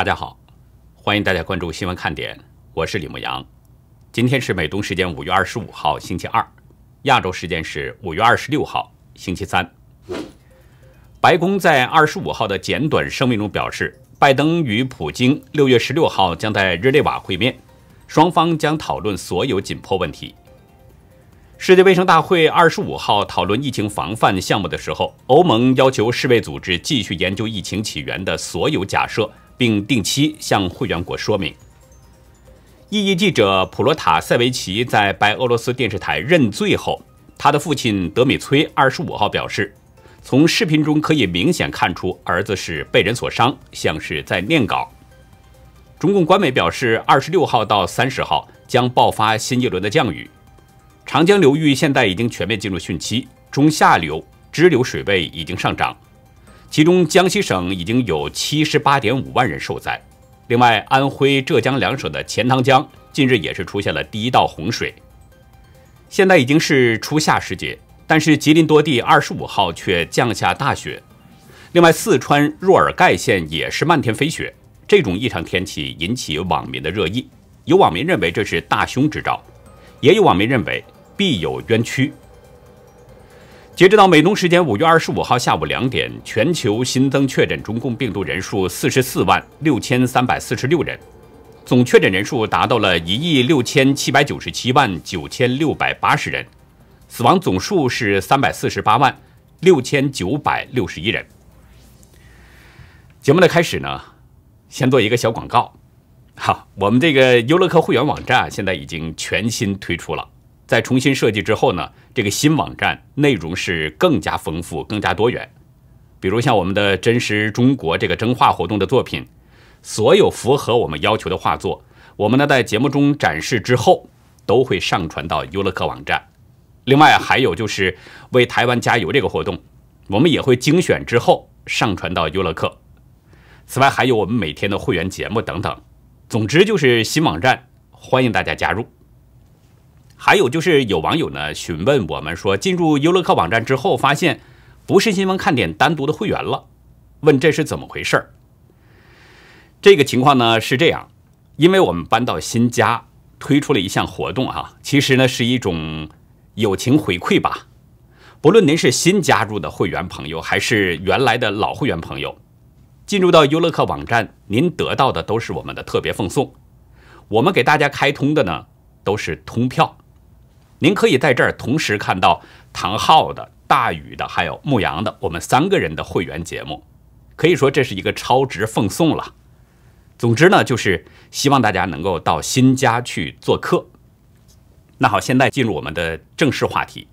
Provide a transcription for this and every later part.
大家好，欢迎大家关注新闻看点，我是李牧阳。今天是美东时间五月二十五号星期二，亚洲时间是五月二十六号星期三。白宫在二十五号的简短声明中表示，拜登与普京六月十六号将在日内瓦会面，双方将讨论所有紧迫问题。世界卫生大会二十五号讨论疫情防范项目的时候，欧盟要求世卫组织继续研究疫情起源的所有假设。并定期向会员国说明。异议记者普罗塔塞维奇在白俄罗斯电视台认罪后，他的父亲德米崔二十五号表示，从视频中可以明显看出儿子是被人所伤，像是在念稿。中共官媒表示，二十六号到三十号将爆发新一轮的降雨，长江流域现在已经全面进入汛期，中下流支流水位已经上涨。其中，江西省已经有七十八点五万人受灾。另外，安徽、浙江两省的钱塘江近日也是出现了第一道洪水。现在已经是初夏时节，但是吉林多地二十五号却降下大雪。另外，四川若尔盖县也是漫天飞雪。这种异常天气引起网民的热议。有网民认为这是大凶之兆，也有网民认为必有冤屈。截止到美东时间五月二十五号下午两点，全球新增确诊中共病毒人数四十四万六千三百四十六人，总确诊人数达到了一亿六千七百九十七万九千六百八十人，死亡总数是三百四十八万六千九百六十一人。节目的开始呢，先做一个小广告，好，我们这个优乐客会员网站现在已经全新推出了。在重新设计之后呢，这个新网站内容是更加丰富、更加多元。比如像我们的“真实中国”这个征画活动的作品，所有符合我们要求的画作，我们呢在节目中展示之后，都会上传到优乐客网站。另外还有就是“为台湾加油”这个活动，我们也会精选之后上传到优乐客。此外还有我们每天的会员节目等等。总之就是新网站，欢迎大家加入。还有就是有网友呢询问我们说，进入优乐客网站之后发现不是新闻看点单独的会员了，问这是怎么回事儿？这个情况呢是这样，因为我们搬到新家推出了一项活动哈，其实呢是一种友情回馈吧。不论您是新加入的会员朋友，还是原来的老会员朋友，进入到优乐客网站，您得到的都是我们的特别奉送。我们给大家开通的呢都是通票。您可以在这儿同时看到唐昊的、大宇的，还有牧羊的，我们三个人的会员节目，可以说这是一个超值奉送了。总之呢，就是希望大家能够到新家去做客。那好，现在进入我们的正式话题。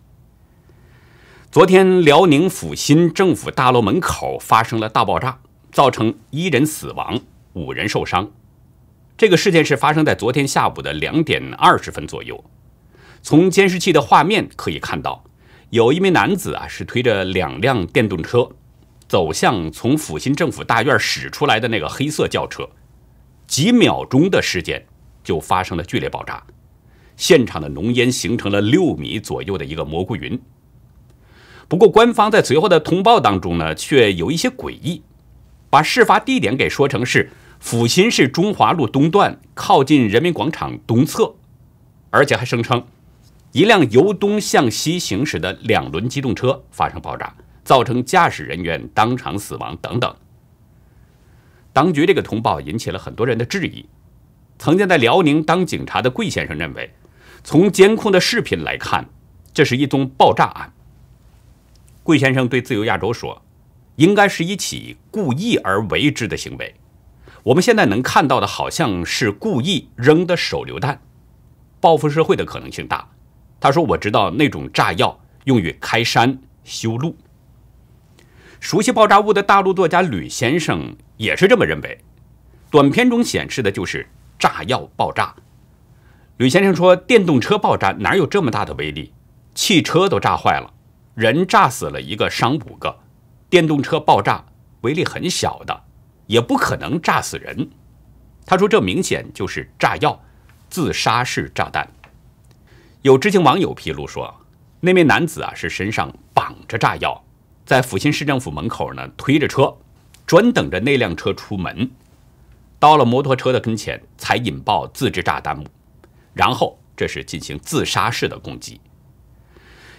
昨天，辽宁阜新政府大楼门口发生了大爆炸，造成一人死亡、五人受伤。这个事件是发生在昨天下午的两点二十分左右。从监视器的画面可以看到，有一名男子啊是推着两辆电动车，走向从阜新政府大院驶出来的那个黑色轿车，几秒钟的时间就发生了剧烈爆炸，现场的浓烟形成了六米左右的一个蘑菇云。不过，官方在随后的通报当中呢，却有一些诡异，把事发地点给说成是阜新市中华路东段靠近人民广场东侧，而且还声称。一辆由东向西行驶的两轮机动车发生爆炸，造成驾驶人员当场死亡等等。当局这个通报引起了很多人的质疑。曾经在辽宁当警察的桂先生认为，从监控的视频来看，这是一宗爆炸案。桂先生对《自由亚洲》说：“应该是一起故意而为之的行为。我们现在能看到的好像是故意扔的手榴弹，报复社会的可能性大。”他说：“我知道那种炸药用于开山修路。”熟悉爆炸物的大陆作家吕先生也是这么认为。短片中显示的就是炸药爆炸。吕先生说：“电动车爆炸哪有这么大的威力？汽车都炸坏了，人炸死了一个，伤五个。电动车爆炸威力很小的，也不可能炸死人。”他说：“这明显就是炸药，自杀式炸弹。”有知情网友披露说，那名男子啊是身上绑着炸药，在阜新市政府门口呢推着车，专等着那辆车出门，到了摩托车的跟前才引爆自制炸弹，然后这是进行自杀式的攻击。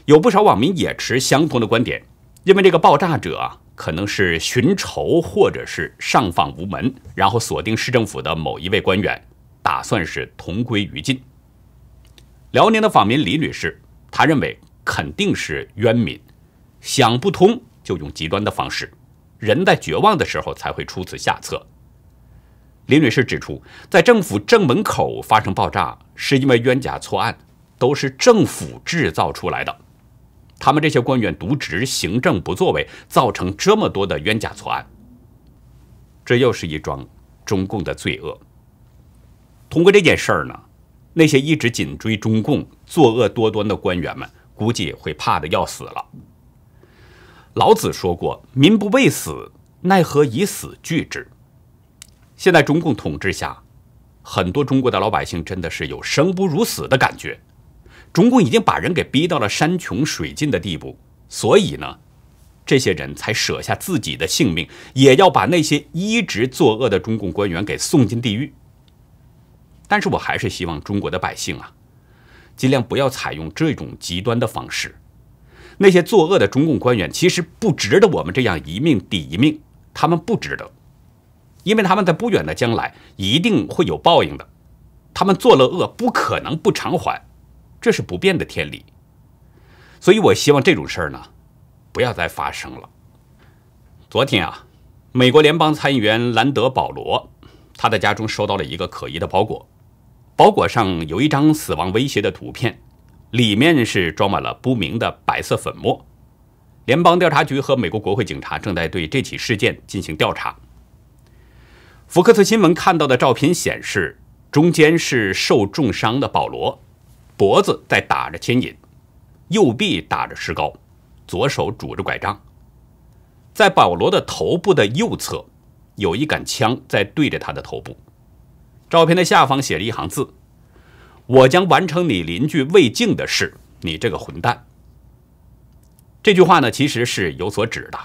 有不少网民也持相同的观点，认为这个爆炸者啊可能是寻仇或者是上访无门，然后锁定市政府的某一位官员，打算是同归于尽。辽宁的访民李女士，她认为肯定是冤民，想不通就用极端的方式。人在绝望的时候才会出此下策。李女士指出，在政府正门口发生爆炸，是因为冤假错案，都是政府制造出来的。他们这些官员渎职、行政不作为，造成这么多的冤假错案，这又是一桩中共的罪恶。通过这件事儿呢？那些一直紧追中共作恶多端的官员们，估计会怕的要死了。老子说过：“民不畏死，奈何以死惧之？”现在中共统治下，很多中国的老百姓真的是有生不如死的感觉。中共已经把人给逼到了山穷水尽的地步，所以呢，这些人才舍下自己的性命，也要把那些一直作恶的中共官员给送进地狱。但是我还是希望中国的百姓啊，尽量不要采用这种极端的方式。那些作恶的中共官员其实不值得我们这样一命抵一命，他们不值得，因为他们在不远的将来一定会有报应的。他们作了恶不可能不偿还，这是不变的天理。所以我希望这种事儿呢，不要再发生了。昨天啊，美国联邦参议员兰德·保罗，他在家中收到了一个可疑的包裹。包裹上有一张死亡威胁的图片，里面是装满了不明的白色粉末。联邦调查局和美国国会警察正在对这起事件进行调查。福克斯新闻看到的照片显示，中间是受重伤的保罗，脖子在打着牵引，右臂打着石膏，左手拄着拐杖。在保罗的头部的右侧，有一杆枪在对着他的头部。照片的下方写了一行字：“我将完成你邻居未竟的事，你这个混蛋。”这句话呢，其实是有所指的，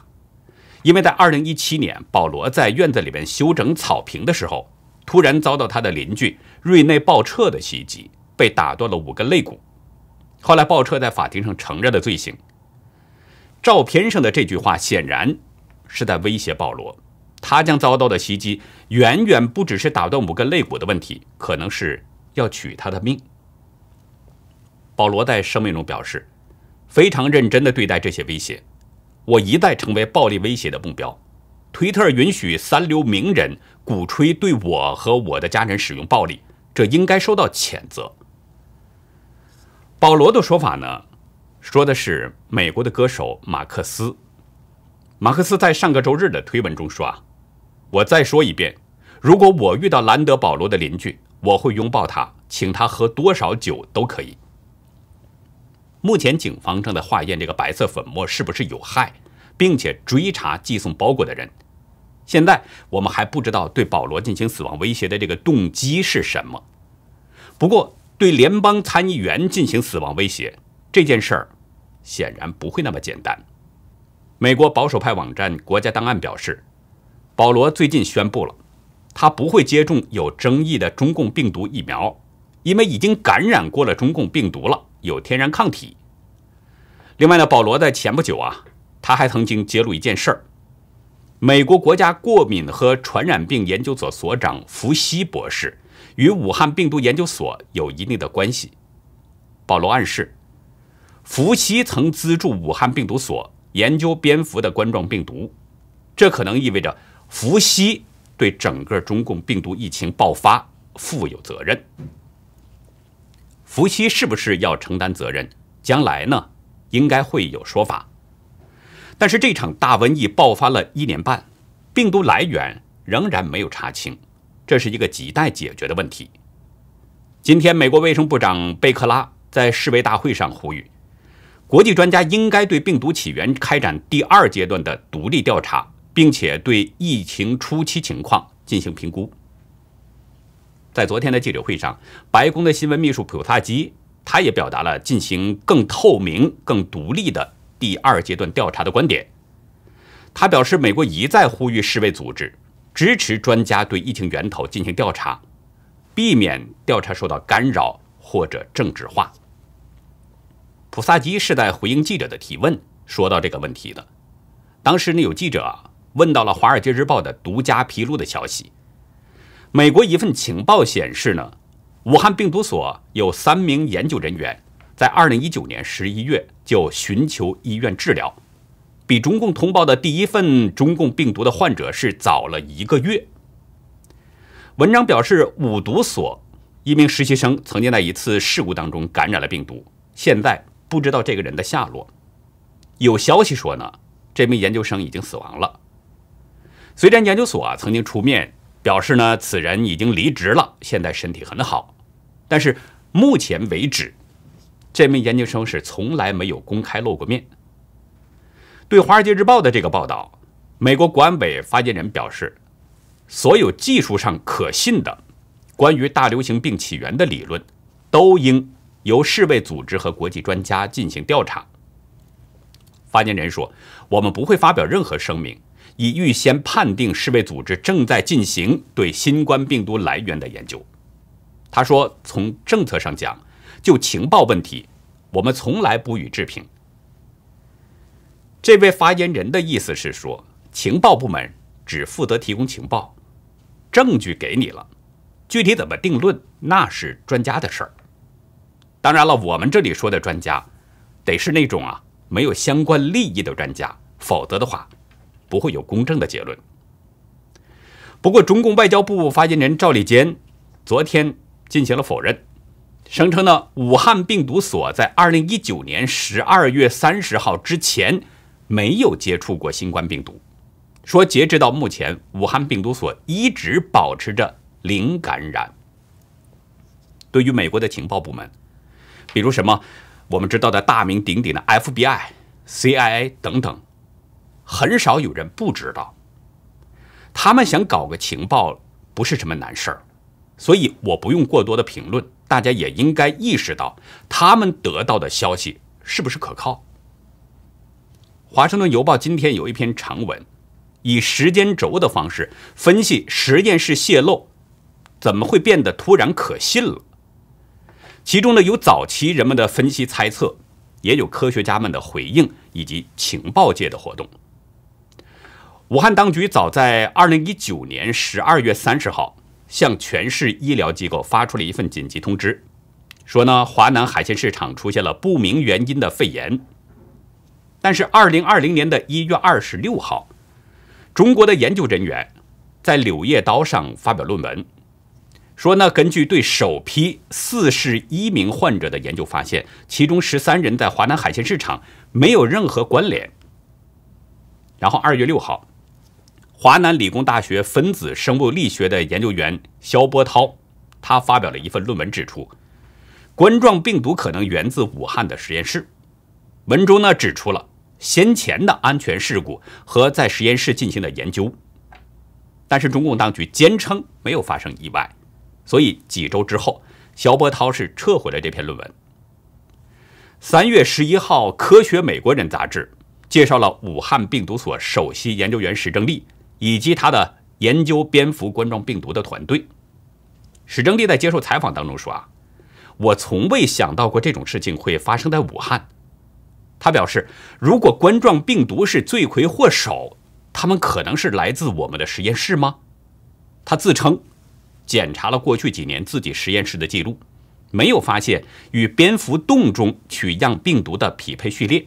因为在二零一七年，保罗在院子里面修整草坪的时候，突然遭到他的邻居瑞内·鲍彻的袭击，被打断了五根肋骨。后来，鲍彻在法庭上承认了罪行。照片上的这句话显然是在威胁保罗。他将遭到的袭击远远不只是打断五根肋骨的问题，可能是要取他的命。保罗在声明中表示，非常认真地对待这些威胁。我一再成为暴力威胁的目标。推特允许三流名人鼓吹对我和我的家人使用暴力，这应该受到谴责。保罗的说法呢，说的是美国的歌手马克思。马克思在上个周日的推文中说啊。我再说一遍，如果我遇到兰德·保罗的邻居，我会拥抱他，请他喝多少酒都可以。目前，警方正在化验这个白色粉末是不是有害，并且追查寄送包裹的人。现在我们还不知道对保罗进行死亡威胁的这个动机是什么。不过，对联邦参议员进行死亡威胁这件事儿，显然不会那么简单。美国保守派网站《国家档案》表示。保罗最近宣布了，他不会接种有争议的中共病毒疫苗，因为已经感染过了中共病毒了，有天然抗体。另外呢，保罗在前不久啊，他还曾经揭露一件事儿：美国国家过敏和传染病研究所所长福西博士与武汉病毒研究所有一定的关系。保罗暗示，福西曾资助武汉病毒所研究蝙蝠的冠状病毒，这可能意味着。伏羲对整个中共病毒疫情爆发负有责任。伏羲是不是要承担责任？将来呢，应该会有说法。但是这场大瘟疫爆发了一年半，病毒来源仍然没有查清，这是一个亟待解决的问题。今天，美国卫生部长贝克拉在世卫大会上呼吁，国际专家应该对病毒起源开展第二阶段的独立调查。并且对疫情初期情况进行评估。在昨天的记者会上，白宫的新闻秘书普萨基，他也表达了进行更透明、更独立的第二阶段调查的观点。他表示，美国一再呼吁世卫组织支持专家对疫情源头进行调查，避免调查受到干扰或者政治化。普萨基是在回应记者的提问，说到这个问题的。当时呢，有记者。问到了《华尔街日报》的独家披露的消息，美国一份情报显示呢，武汉病毒所有三名研究人员在2019年11月就寻求医院治疗，比中共通报的第一份中共病毒的患者是早了一个月。文章表示，五毒所一名实习生曾经在一次事故当中感染了病毒，现在不知道这个人的下落。有消息说呢，这名研究生已经死亡了。虽然研究所啊曾经出面表示呢，此人已经离职了，现在身体很好，但是目前为止，这名研究生是从来没有公开露过面。对《华尔街日报》的这个报道，美国国安委发言人表示，所有技术上可信的关于大流行病起源的理论，都应由世卫组织和国际专家进行调查。发言人说：“我们不会发表任何声明。”以预先判定世卫组织正在进行对新冠病毒来源的研究。他说：“从政策上讲，就情报问题，我们从来不予置评。”这位发言人的意思是说，情报部门只负责提供情报，证据给你了，具体怎么定论那是专家的事儿。当然了，我们这里说的专家，得是那种啊没有相关利益的专家，否则的话。不会有公正的结论。不过，中共外交部发言人赵立坚昨天进行了否认，声称呢，武汉病毒所在二零一九年十二月三十号之前没有接触过新冠病毒，说截止到目前，武汉病毒所一直保持着零感染。对于美国的情报部门，比如什么我们知道的大名鼎鼎的 FBI、CIA 等等。很少有人不知道，他们想搞个情报不是什么难事儿，所以我不用过多的评论。大家也应该意识到，他们得到的消息是不是可靠？《华盛顿邮报》今天有一篇长文，以时间轴的方式分析实验室泄露怎么会变得突然可信了。其中呢，有早期人们的分析猜测，也有科学家们的回应以及情报界的活动。武汉当局早在二零一九年十二月三十号向全市医疗机构发出了一份紧急通知，说呢华南海鲜市场出现了不明原因的肺炎。但是二零二零年的一月二十六号，中国的研究人员在《柳叶刀》上发表论文，说呢根据对首批四十一名患者的研究发现，其中十三人在华南海鲜市场没有任何关联。然后二月六号。华南理工大学分子生物力学的研究员肖波涛，他发表了一份论文，指出冠状病毒可能源自武汉的实验室。文中呢指出了先前的安全事故和在实验室进行的研究，但是中共当局坚称没有发生意外，所以几周之后，肖波涛是撤回了这篇论文。三月十一号，《科学美国人》杂志介绍了武汉病毒所首席研究员史正利。以及他的研究蝙蝠冠状病毒的团队，史正利在接受采访当中说：“啊，我从未想到过这种事情会发生在武汉。”他表示：“如果冠状病毒是罪魁祸首，他们可能是来自我们的实验室吗？”他自称检查了过去几年自己实验室的记录，没有发现与蝙蝠洞中取样病毒的匹配序列。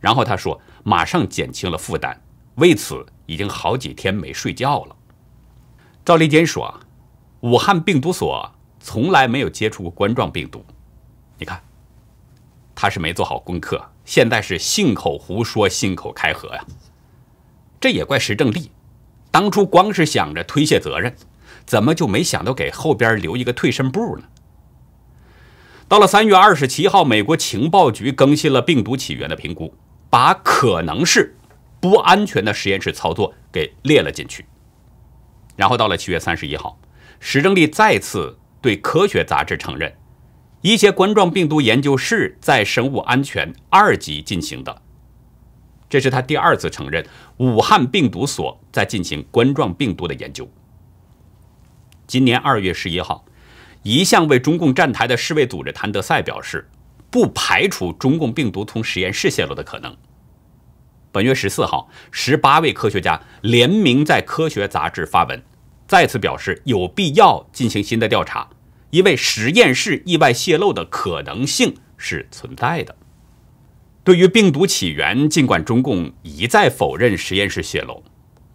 然后他说：“马上减轻了负担。”为此。已经好几天没睡觉了。赵立坚说：“武汉病毒所从来没有接触过冠状病毒，你看，他是没做好功课，现在是信口胡说、信口开河呀。这也怪石正丽，当初光是想着推卸责任，怎么就没想到给后边留一个退身步呢？到了三月二十七号，美国情报局更新了病毒起源的评估，把可能是。”不安全的实验室操作给列了进去，然后到了七月三十一号，史正利再次对《科学》杂志承认，一些冠状病毒研究室在生物安全二级进行的，这是他第二次承认武汉病毒所在进行冠状病毒的研究。今年二月十一号，一向为中共站台的世卫组织谭德赛表示，不排除中共病毒从实验室泄露的可能。本月十四号，十八位科学家联名在《科学》杂志发文，再次表示有必要进行新的调查，因为实验室意外泄漏的可能性是存在的。对于病毒起源，尽管中共一再否认实验室泄露，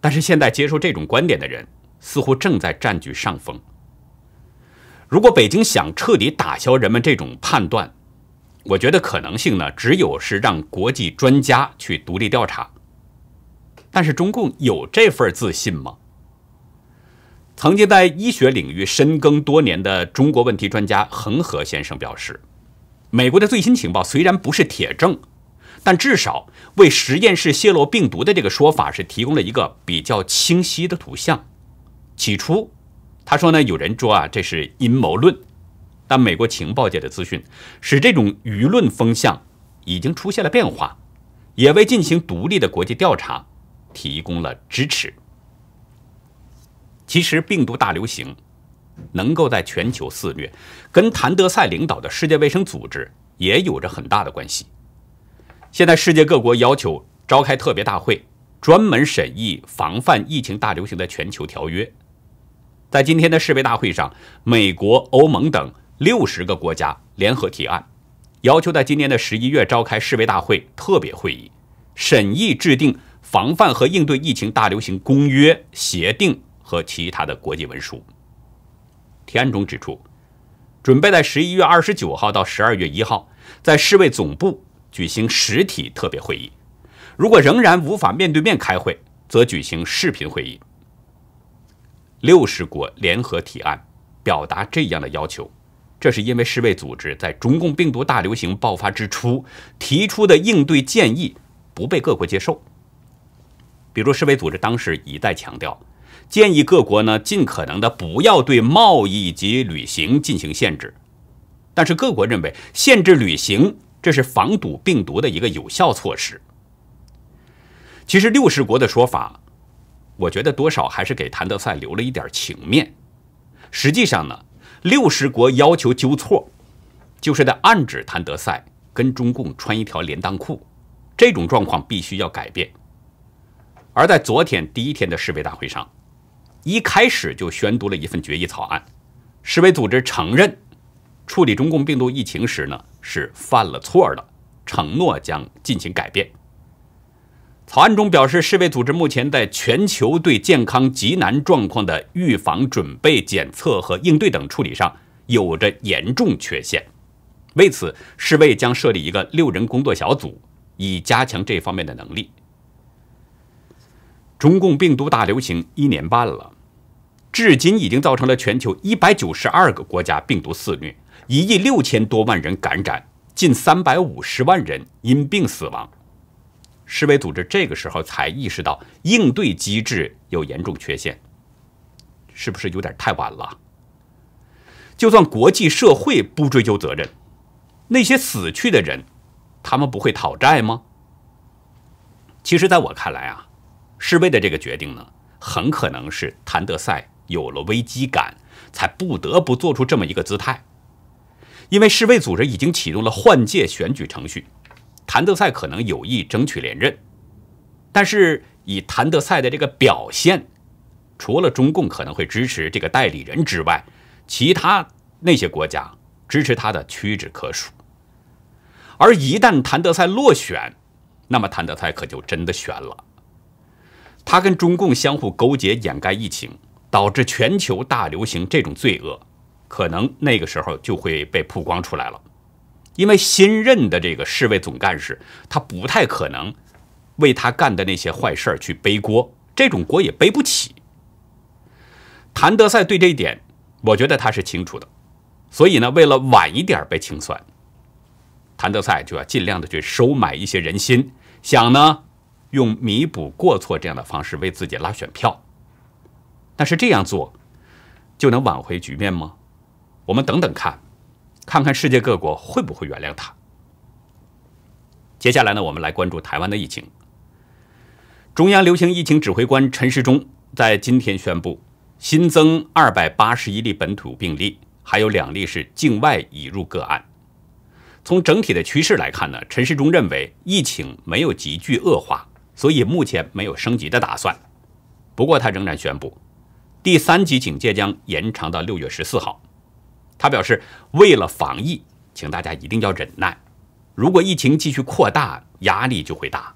但是现在接受这种观点的人似乎正在占据上风。如果北京想彻底打消人们这种判断，我觉得可能性呢，只有是让国际专家去独立调查。但是中共有这份自信吗？曾经在医学领域深耕多年的中国问题专家恒河先生表示，美国的最新情报虽然不是铁证，但至少为实验室泄露病毒的这个说法是提供了一个比较清晰的图像。起初，他说呢，有人说啊，这是阴谋论。但美国情报界的资讯使这种舆论风向已经出现了变化，也为进行独立的国际调查提供了支持。其实，病毒大流行能够在全球肆虐，跟谭德赛领导的世界卫生组织也有着很大的关系。现在，世界各国要求召开特别大会，专门审议防范疫情大流行的全球条约。在今天的世卫大会上，美国、欧盟等。六十个国家联合提案，要求在今年的十一月召开世卫大会特别会议，审议制定防范和应对疫情大流行公约、协定和其他的国际文书。提案中指出，准备在十一月二十九号到十二月一号在世卫总部举行实体特别会议，如果仍然无法面对面开会，则举行视频会议。六十国联合提案表达这样的要求。这是因为世卫组织在中共病毒大流行爆发之初提出的应对建议不被各国接受。比如，世卫组织当时一再强调，建议各国呢尽可能的不要对贸易及旅行进行限制。但是各国认为限制旅行这是防堵病毒的一个有效措施。其实，六十国的说法，我觉得多少还是给谭德赛留了一点情面。实际上呢？六十国要求纠错，就是在暗指谭德赛跟中共穿一条连裆裤，这种状况必须要改变。而在昨天第一天的世卫大会上，一开始就宣读了一份决议草案，世卫组织承认处理中共病毒疫情时呢是犯了错的，承诺将进行改变。草案中表示，世卫组织目前在全球对健康极难状况的预防、准备、检测和应对等处理上有着严重缺陷。为此，世卫将设立一个六人工作小组，以加强这方面的能力。中共病毒大流行一年半了，至今已经造成了全球一百九十二个国家病毒肆虐，一亿六千多万人感染，近三百五十万人因病死亡。世卫组织这个时候才意识到应对机制有严重缺陷，是不是有点太晚了？就算国际社会不追究责任，那些死去的人，他们不会讨债吗？其实，在我看来啊，世卫的这个决定呢，很可能是谭德赛有了危机感，才不得不做出这么一个姿态，因为世卫组织已经启动了换届选举程序。谭德赛可能有意争取连任，但是以谭德赛的这个表现，除了中共可能会支持这个代理人之外，其他那些国家支持他的屈指可数。而一旦谭德赛落选，那么谭德赛可就真的悬了。他跟中共相互勾结掩盖疫情，导致全球大流行这种罪恶，可能那个时候就会被曝光出来了。因为新任的这个侍卫总干事，他不太可能为他干的那些坏事去背锅，这种锅也背不起。谭德赛对这一点，我觉得他是清楚的，所以呢，为了晚一点被清算，谭德赛就要尽量的去收买一些人心，想呢用弥补过错这样的方式为自己拉选票。但是这样做就能挽回局面吗？我们等等看。看看世界各国会不会原谅他？接下来呢，我们来关注台湾的疫情。中央流行疫情指挥官陈时中在今天宣布，新增二百八十一例本土病例，还有两例是境外引入个案。从整体的趋势来看呢，陈时中认为疫情没有急剧恶化，所以目前没有升级的打算。不过他仍然宣布，第三级警戒将延长到六月十四号。他表示，为了防疫，请大家一定要忍耐。如果疫情继续扩大，压力就会大。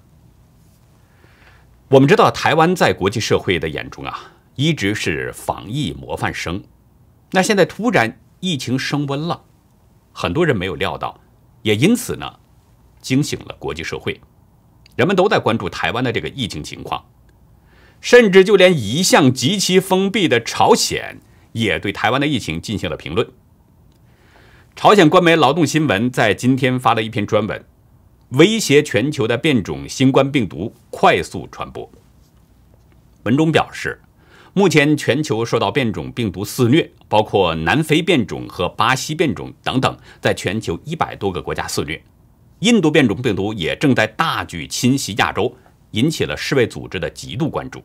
我们知道，台湾在国际社会的眼中啊，一直是防疫模范生。那现在突然疫情升温了，很多人没有料到，也因此呢，惊醒了国际社会。人们都在关注台湾的这个疫情情况，甚至就连一向极其封闭的朝鲜，也对台湾的疫情进行了评论。朝鲜官媒《劳动新闻》在今天发了一篇专文，威胁全球的变种新冠病毒快速传播。文中表示，目前全球受到变种病毒肆虐，包括南非变种和巴西变种等等，在全球一百多个国家肆虐。印度变种病毒也正在大举侵袭亚洲，引起了世卫组织的极度关注。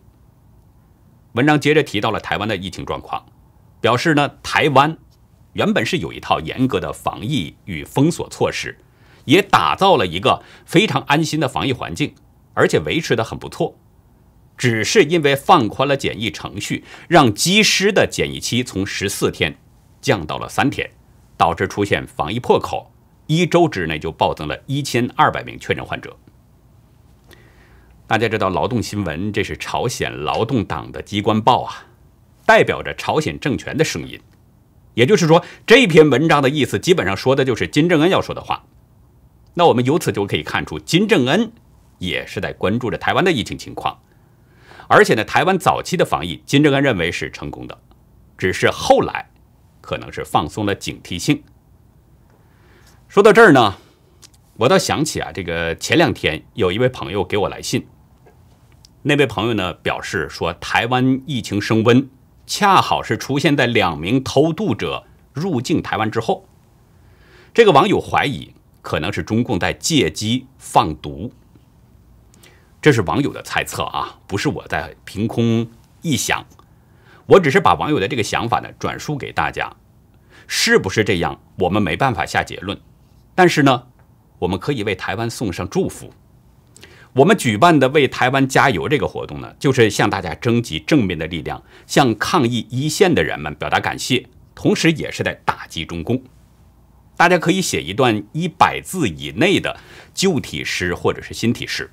文章接着提到了台湾的疫情状况，表示呢，台湾。原本是有一套严格的防疫与封锁措施，也打造了一个非常安心的防疫环境，而且维持的很不错。只是因为放宽了检疫程序，让机师的检疫期从十四天降到了三天，导致出现防疫破口，一周之内就暴增了一千二百名确诊患者。大家知道，《劳动新闻》这是朝鲜劳动党的机关报啊，代表着朝鲜政权的声音。也就是说，这篇文章的意思基本上说的就是金正恩要说的话。那我们由此就可以看出，金正恩也是在关注着台湾的疫情情况，而且呢，台湾早期的防疫，金正恩认为是成功的，只是后来可能是放松了警惕性。说到这儿呢，我倒想起啊，这个前两天有一位朋友给我来信，那位朋友呢表示说，台湾疫情升温。恰好是出现在两名偷渡者入境台湾之后，这个网友怀疑可能是中共在借机放毒。这是网友的猜测啊，不是我在凭空臆想，我只是把网友的这个想法呢转述给大家。是不是这样，我们没办法下结论，但是呢，我们可以为台湾送上祝福。我们举办的“为台湾加油”这个活动呢，就是向大家征集正面的力量，向抗疫一线的人们表达感谢，同时也是在打击中共。大家可以写一段一百字以内的旧体诗或者是新体诗，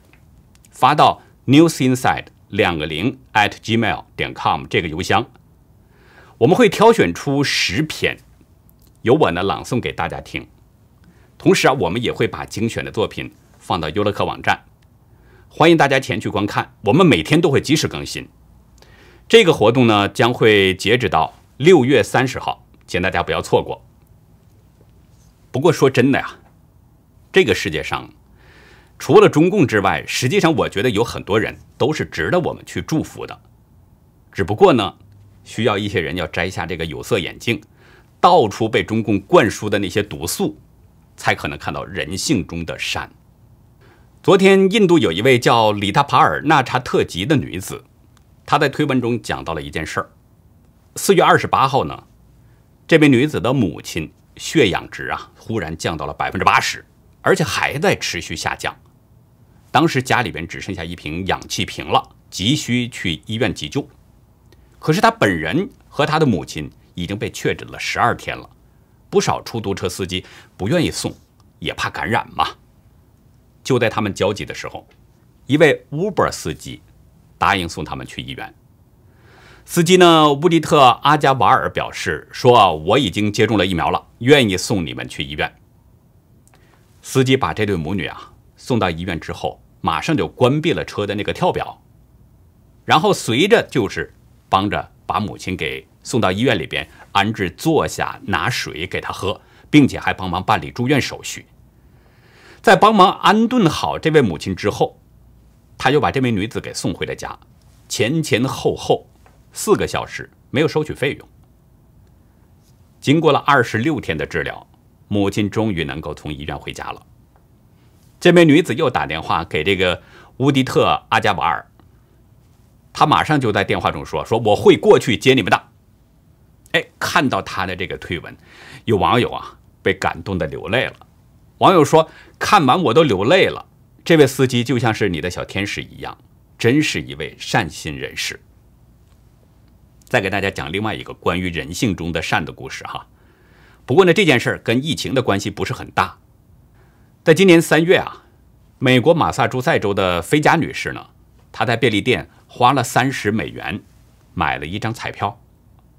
发到 newsinside 两个零 at gmail 点 com 这个邮箱。我们会挑选出十篇，由我呢朗诵给大家听。同时啊，我们也会把精选的作品放到优乐课网站。欢迎大家前去观看，我们每天都会及时更新。这个活动呢，将会截止到六月三十号，请大家不要错过。不过说真的呀，这个世界上除了中共之外，实际上我觉得有很多人都是值得我们去祝福的。只不过呢，需要一些人要摘下这个有色眼镜，到处被中共灌输的那些毒素，才可能看到人性中的善。昨天，印度有一位叫里塔帕尔纳查特吉的女子，她在推文中讲到了一件事儿。四月二十八号呢，这位女子的母亲血氧值啊，忽然降到了百分之八十，而且还在持续下降。当时家里边只剩下一瓶氧气瓶了，急需去医院急救。可是她本人和她的母亲已经被确诊了十二天了，不少出租车司机不愿意送，也怕感染嘛。就在他们焦急的时候，一位 Uber 司机答应送他们去医院。司机呢，乌迪特阿加瓦尔表示说：“我已经接种了疫苗了，愿意送你们去医院。”司机把这对母女啊送到医院之后，马上就关闭了车的那个跳表，然后随着就是帮着把母亲给送到医院里边安置坐下，拿水给她喝，并且还帮忙办理住院手续。在帮忙安顿好这位母亲之后，他就把这名女子给送回了家。前前后后四个小时没有收取费用。经过了二十六天的治疗，母亲终于能够从医院回家了。这名女子又打电话给这个乌迪特·阿加瓦尔，他马上就在电话中说：“说我会过去接你们的。”哎，看到他的这个推文，有网友啊被感动的流泪了。网友说：“看完我都流泪了，这位司机就像是你的小天使一样，真是一位善心人士。”再给大家讲另外一个关于人性中的善的故事哈。不过呢，这件事儿跟疫情的关系不是很大。在今年三月啊，美国马萨诸塞州的菲加女士呢，她在便利店花了三十美元买了一张彩票，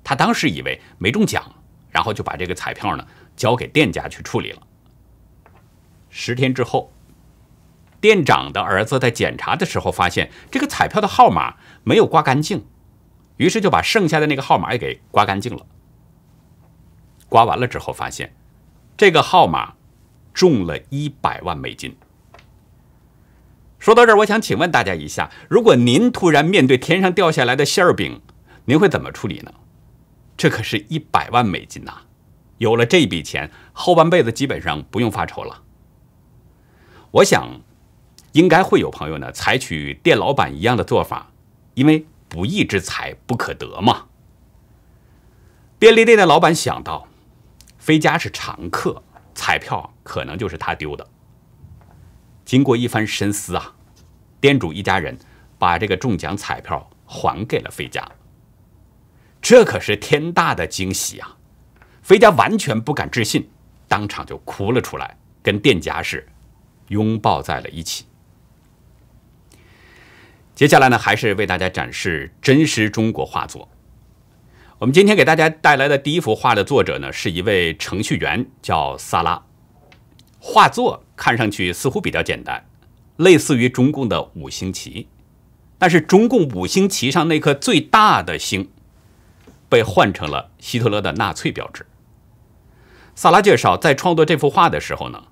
她当时以为没中奖，然后就把这个彩票呢交给店家去处理了。十天之后，店长的儿子在检查的时候发现这个彩票的号码没有刮干净，于是就把剩下的那个号码也给刮干净了。刮完了之后，发现这个号码中了一百万美金。说到这儿，我想请问大家一下：如果您突然面对天上掉下来的馅儿饼，您会怎么处理呢？这可是一百万美金呐！有了这笔钱，后半辈子基本上不用发愁了。我想，应该会有朋友呢，采取店老板一样的做法，因为不义之财不可得嘛。便利店的老板想到，飞家是常客，彩票可能就是他丢的。经过一番深思啊，店主一家人把这个中奖彩票还给了飞家。这可是天大的惊喜啊！飞家完全不敢置信，当场就哭了出来，跟店家是。拥抱在了一起。接下来呢，还是为大家展示真实中国画作。我们今天给大家带来的第一幅画的作者呢，是一位程序员，叫萨拉。画作看上去似乎比较简单，类似于中共的五星旗，但是中共五星旗上那颗最大的星，被换成了希特勒的纳粹标志。萨拉介绍，在创作这幅画的时候呢。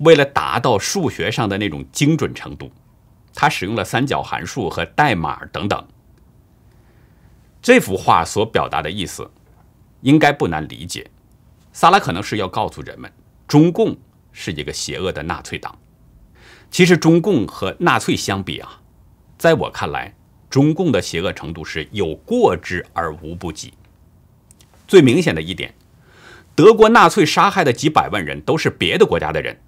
为了达到数学上的那种精准程度，他使用了三角函数和代码等等。这幅画所表达的意思应该不难理解。萨拉可能是要告诉人们，中共是一个邪恶的纳粹党。其实，中共和纳粹相比啊，在我看来，中共的邪恶程度是有过之而无不及。最明显的一点，德国纳粹杀害的几百万人都是别的国家的人。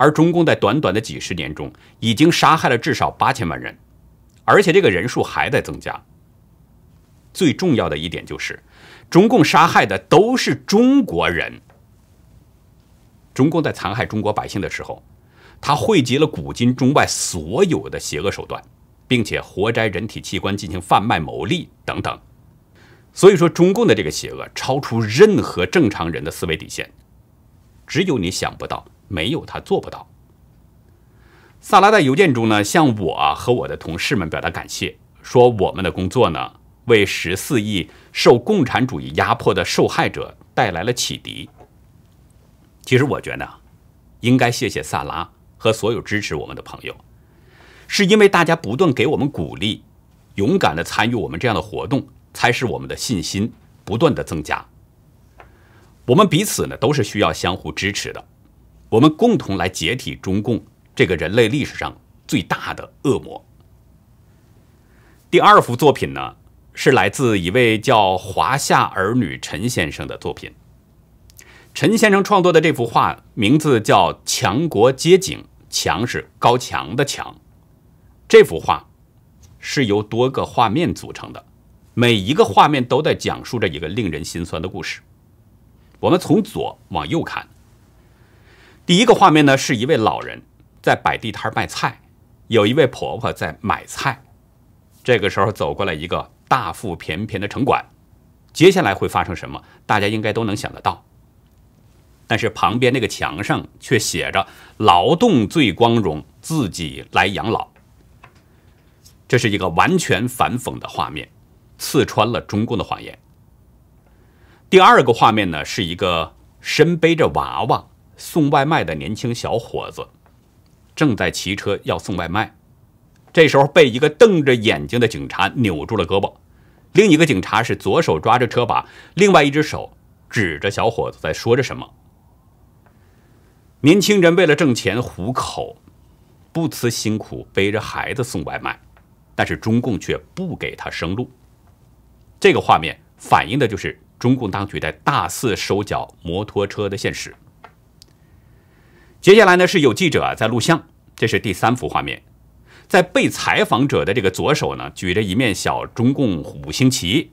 而中共在短短的几十年中，已经杀害了至少八千万人，而且这个人数还在增加。最重要的一点就是，中共杀害的都是中国人。中共在残害中国百姓的时候，他汇集了古今中外所有的邪恶手段，并且活摘人体器官进行贩卖牟利等等。所以说，中共的这个邪恶超出任何正常人的思维底线。只有你想不到，没有他做不到。萨拉在邮件中呢，向我和我的同事们表达感谢，说我们的工作呢，为十四亿受共产主义压迫的受害者带来了启迪。其实我觉得，应该谢谢萨拉和所有支持我们的朋友，是因为大家不断给我们鼓励，勇敢的参与我们这样的活动，才使我们的信心不断的增加。我们彼此呢都是需要相互支持的，我们共同来解体中共这个人类历史上最大的恶魔。第二幅作品呢是来自一位叫华夏儿女陈先生的作品。陈先生创作的这幅画名字叫《强国街景》，“强”是高墙的“强”。这幅画是由多个画面组成的，每一个画面都在讲述着一个令人心酸的故事。我们从左往右看，第一个画面呢，是一位老人在摆地摊卖菜，有一位婆婆在买菜，这个时候走过来一个大腹便便的城管，接下来会发生什么，大家应该都能想得到。但是旁边那个墙上却写着“劳动最光荣，自己来养老”，这是一个完全反讽的画面，刺穿了中共的谎言。第二个画面呢，是一个身背着娃娃送外卖的年轻小伙子，正在骑车要送外卖，这时候被一个瞪着眼睛的警察扭住了胳膊，另一个警察是左手抓着车把，另外一只手指着小伙子在说着什么。年轻人为了挣钱糊口，不辞辛苦背着孩子送外卖，但是中共却不给他生路。这个画面反映的就是。中共当局在大肆收缴摩托车的现实。接下来呢，是有记者在录像，这是第三幅画面，在被采访者的这个左手呢举着一面小中共五星旗，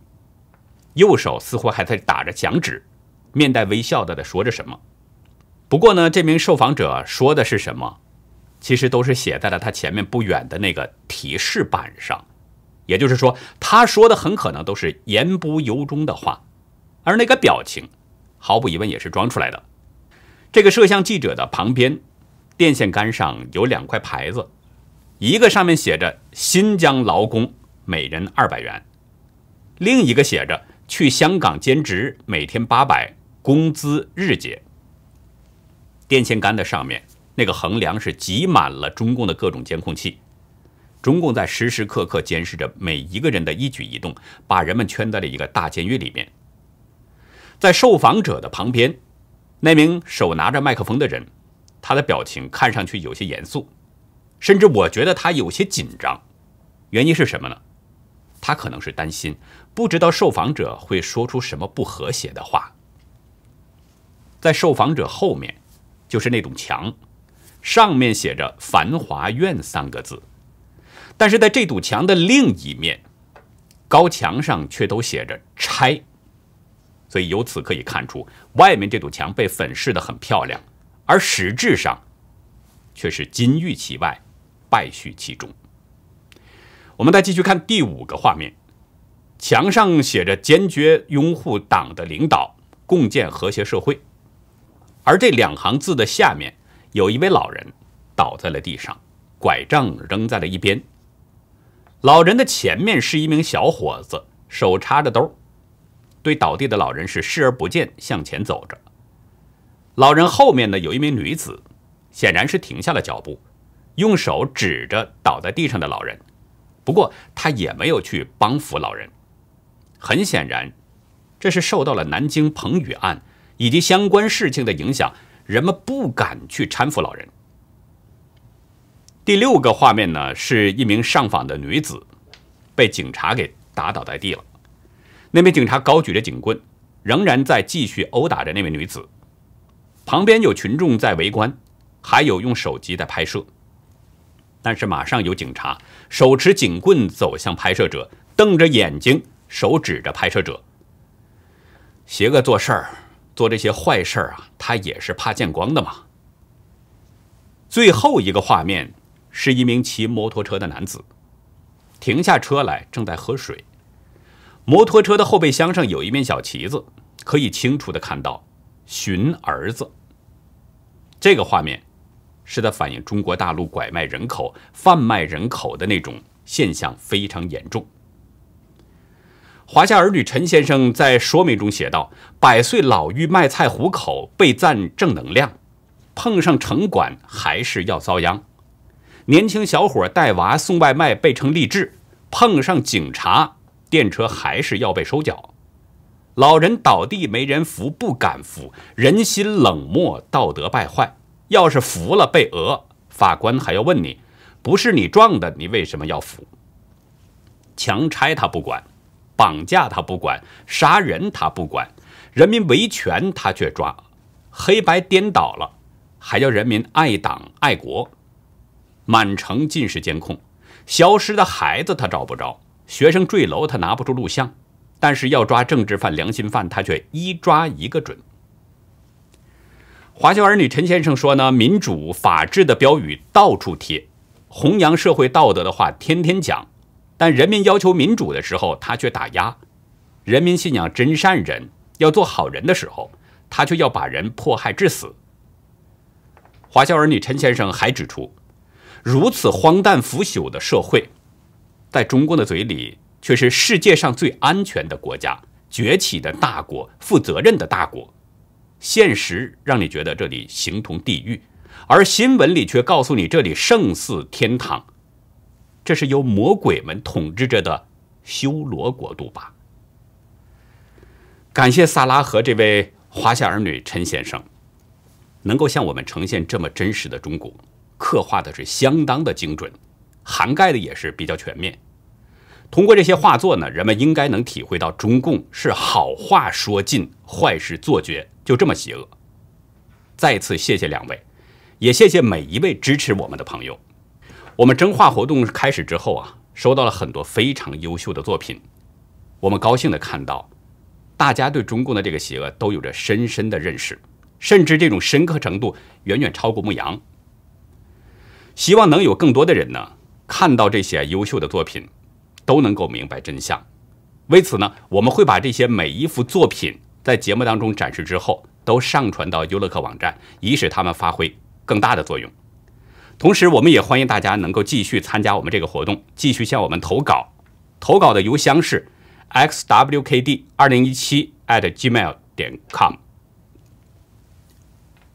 右手似乎还在打着响指，面带微笑的在说着什么。不过呢，这名受访者说的是什么，其实都是写在了他前面不远的那个提示板上，也就是说，他说的很可能都是言不由衷的话。而那个表情，毫无疑问也是装出来的。这个摄像记者的旁边，电线杆上有两块牌子，一个上面写着“新疆劳工每人二百元”，另一个写着“去香港兼职每天八百，工资日结”。电线杆的上面那个横梁是挤满了中共的各种监控器，中共在时时刻刻监视着每一个人的一举一动，把人们圈在了一个大监狱里面。在受访者的旁边，那名手拿着麦克风的人，他的表情看上去有些严肃，甚至我觉得他有些紧张。原因是什么呢？他可能是担心，不知道受访者会说出什么不和谐的话。在受访者后面，就是那堵墙，上面写着“繁华苑”三个字，但是在这堵墙的另一面，高墙上却都写着“拆”。所以由此可以看出，外面这堵墙被粉饰的很漂亮，而实质上却是金玉其外，败絮其中。我们再继续看第五个画面，墙上写着“坚决拥护党的领导，共建和谐社会”，而这两行字的下面，有一位老人倒在了地上，拐杖扔在了一边。老人的前面是一名小伙子，手插着兜。对倒地的老人是视而不见，向前走着。老人后面呢，有一名女子，显然是停下了脚步，用手指着倒在地上的老人，不过她也没有去帮扶老人。很显然，这是受到了南京彭宇案以及相关事情的影响，人们不敢去搀扶老人。第六个画面呢，是一名上访的女子，被警察给打倒在地了。那名警察高举着警棍，仍然在继续殴打着那位女子。旁边有群众在围观，还有用手机在拍摄。但是马上有警察手持警棍走向拍摄者，瞪着眼睛，手指着拍摄者。邪恶做事儿，做这些坏事儿啊，他也是怕见光的嘛。最后一个画面是一名骑摩托车的男子，停下车来，正在喝水。摩托车的后备箱上有一面小旗子，可以清楚的看到“寻儿子”。这个画面，是在反映中国大陆拐卖人口、贩卖人口的那种现象非常严重。华夏儿女陈先生在说明中写道：“百岁老妪卖菜糊口，被赞正能量；碰上城管还是要遭殃。年轻小伙带娃送外卖被称励志，碰上警察。”电车还是要被收缴，老人倒地没人扶，不敢扶，人心冷漠，道德败坏。要是扶了被讹，法官还要问你，不是你撞的，你为什么要扶？强拆他不管，绑架他不管，杀人他不管，人民维权他却抓，黑白颠倒了，还叫人民爱党爱国？满城尽是监控，消失的孩子他找不着。学生坠楼，他拿不出录像；但是要抓政治犯、良心犯，他却一抓一个准。华侨儿女陈先生说：“呢，民主法治的标语到处贴，弘扬社会道德的话天天讲，但人民要求民主的时候，他却打压；人民信仰真善人，要做好人的时候，他却要把人迫害致死。”华侨儿女陈先生还指出，如此荒诞腐朽的社会。在中共的嘴里，却是世界上最安全的国家、崛起的大国、负责任的大国。现实让你觉得这里形同地狱，而新闻里却告诉你这里胜似天堂。这是由魔鬼们统治着的修罗国度吧？感谢萨拉和这位华夏儿女陈先生，能够向我们呈现这么真实的中国，刻画的是相当的精准，涵盖的也是比较全面。通过这些画作呢，人们应该能体会到中共是好话说尽、坏事做绝，就这么邪恶。再次谢谢两位，也谢谢每一位支持我们的朋友。我们征画活动开始之后啊，收到了很多非常优秀的作品。我们高兴的看到，大家对中共的这个邪恶都有着深深的认识，甚至这种深刻程度远远超过牧羊。希望能有更多的人呢，看到这些优秀的作品。都能够明白真相。为此呢，我们会把这些每一幅作品在节目当中展示之后，都上传到优乐客网站，以使他们发挥更大的作用。同时，我们也欢迎大家能够继续参加我们这个活动，继续向我们投稿。投稿的邮箱是 xwkd2017@gmail.com 点。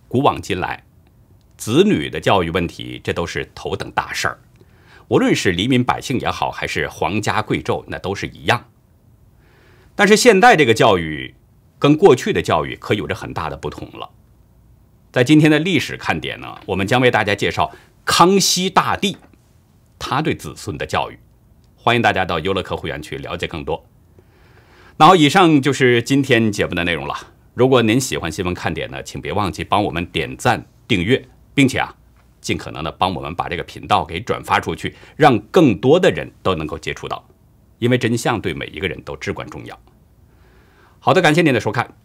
古往今来，子女的教育问题，这都是头等大事儿。无论是黎民百姓也好，还是皇家贵胄，那都是一样。但是现在这个教育，跟过去的教育可有着很大的不同了。在今天的历史看点呢，我们将为大家介绍康熙大帝他对子孙的教育。欢迎大家到优乐客会员去了解更多。那好，以上就是今天节目的内容了。如果您喜欢新闻看点呢，请别忘记帮我们点赞、订阅，并且啊。尽可能的帮我们把这个频道给转发出去，让更多的人都能够接触到，因为真相对每一个人都至关重要。好的，感谢您的收看，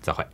再会。